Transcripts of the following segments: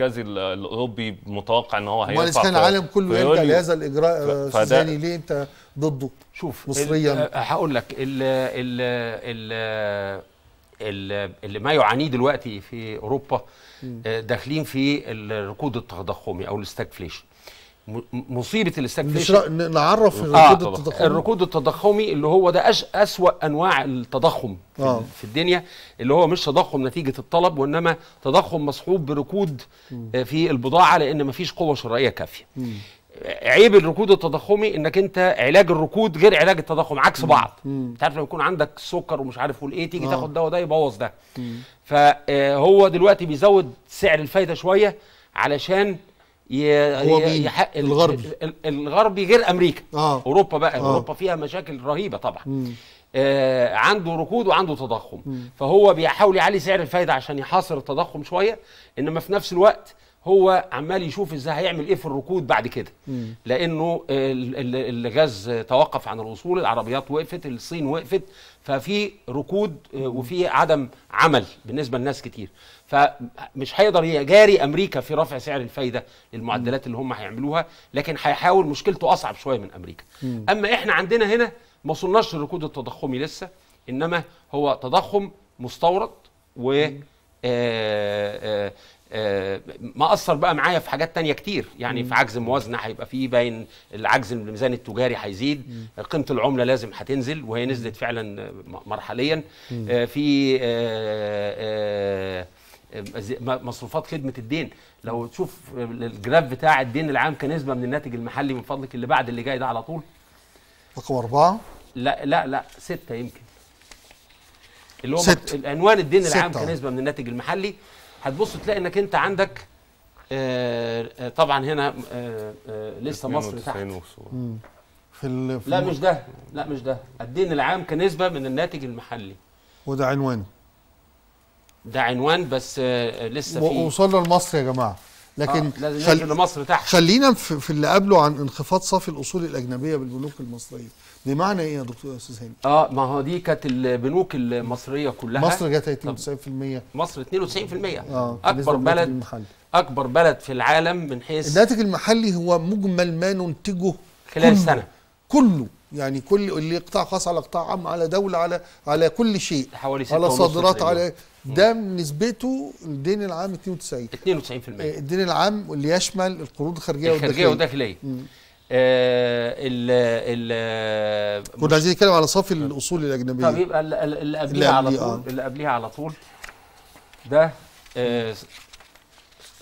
المركزي الاوروبي متوقع ان هو هيرفع امال كان العالم كله يلجا لهذا الاجراء السوداني آه، ليه انت ضده؟ شوف مصريا آه، هقول لك ال ال ال اللي ما يعانيه دلوقتي في اوروبا آه، داخلين في الركود التضخمي او الاستاجفليشن مصيبه الاستاجفليشن نعرف الركود آه التضخمي الركود التضخمي اللي هو ده أش... اسوا انواع التضخم في, آه. في الدنيا اللي هو مش تضخم نتيجه الطلب وانما تضخم مصحوب بركود م. آه، في البضاعه لان مفيش قوه شرائيه كافيه م. عيب الركود التضخمي انك انت علاج الركود غير علاج التضخم عكس بعض انت عارف لما يكون عندك سكر ومش عارف والايه تيجي آه. تاخد ده وده يبوظ ده فهو دلوقتي بيزود سعر الفايده شويه علشان يحق الغربي الغربي غير امريكا آه. اوروبا بقى آه. اوروبا فيها مشاكل رهيبه طبعا آه عنده ركود وعنده تضخم م. فهو بيحاول يعلي سعر الفايده عشان يحاصر التضخم شويه انما في نفس الوقت هو عمال يشوف ازاي هيعمل ايه في الركود بعد كده لانه الغاز توقف عن الوصول العربيات وقفت الصين وقفت ففي ركود آه، وفي عدم عمل بالنسبه لناس كتير فمش هيقدر يجاري امريكا في رفع سعر الفايده للمعدلات اللي هم هيعملوها لكن هيحاول مشكلته اصعب شويه من امريكا اما احنا عندنا هنا ما وصلناش للركود التضخمي لسه انما هو تضخم مستورد و آه، ما اثر بقى معايا في حاجات تانية كتير يعني مم. في عجز موازنه هيبقى فيه باين العجز الميزان التجاري هيزيد قيمه العمله لازم هتنزل وهي نزلت فعلا آه، مرحليا مم. آه، في مصروفات خدمه الدين لو تشوف الجراف بتاع الدين العام كنسبه من الناتج المحلي من فضلك اللي بعد اللي جاي ده على طول رقم أربعة لا لا لا ستة يمكن اللي هو ست. العنوان الدين العام كنسبة من الناتج المحلي هتبص تلاقي انك انت عندك آه، آه، طبعا هنا آه، لسه مصر تحت في لا مش ده لا مش ده الدين العام كنسبه من الناتج المحلي وده عنوان ده عنوان بس لسه في وصلنا لمصر يا جماعه لكن آه خل... مصر تحت خلينا في, اللي قبله عن انخفاض صافي الاصول الاجنبيه بالبنوك المصريه بمعنى ايه يا دكتور يا استاذ هاني اه ما هو دي كانت البنوك المصريه كلها مصر جت 92% مصر 92% آه. اكبر بلد المحلي. اكبر بلد في العالم من حيث الناتج المحلي هو مجمل ما ننتجه خلال كله. سنه كله يعني كل اللي قطاع خاص على قطاع عام على دوله على على كل شيء حوالي على صادرات على ده نسبته الدين العام 92 92% آه، الدين العام اللي يشمل القروض الخارجيه والداخليه الخارجيه والداخليه آه، ال ال كنا عايزين نتكلم على صافي الاصول الاجنبيه طب يبقى اللي قبليها على طول آه. اللي قبليها على طول ده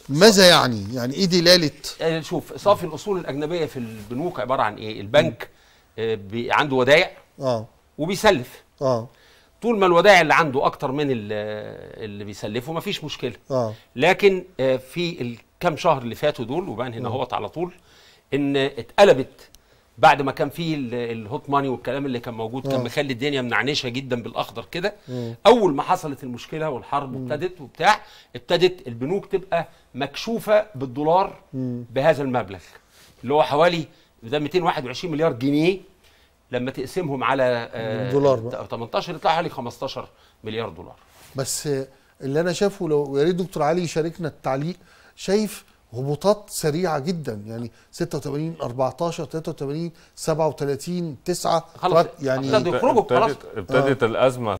ماذا يعني؟ يعني ايه دلاله؟ شوف صافي الاصول الاجنبيه في البنوك عباره عن ايه؟ البنك آه، عنده ودايع اه وبيسلف اه طول ما الودائع اللي عنده اكتر من اللي بيسلفه مفيش مشكله آه. لكن آه، في الكام شهر اللي فاتوا دول وبان هنا اهوت آه. على طول ان اتقلبت بعد ما كان في الهوت ماني والكلام اللي كان موجود كان مخلي الدنيا منعنشه جدا بالاخضر كده اول ما حصلت المشكله والحرب ابتدت وبتاع ابتدت البنوك تبقى مكشوفه بالدولار مم. بهذا المبلغ اللي هو حوالي ده 221 مليار جنيه لما تقسمهم على آه، دولار بقى. 18 يطلع حوالي 15 مليار دولار بس اللي انا شايفه لو يا ريت دكتور علي يشاركنا التعليق شايف هبوطات سريعه جدا يعني 86 14 83 37 9 خلاص يعني ابتدت آه. الازمه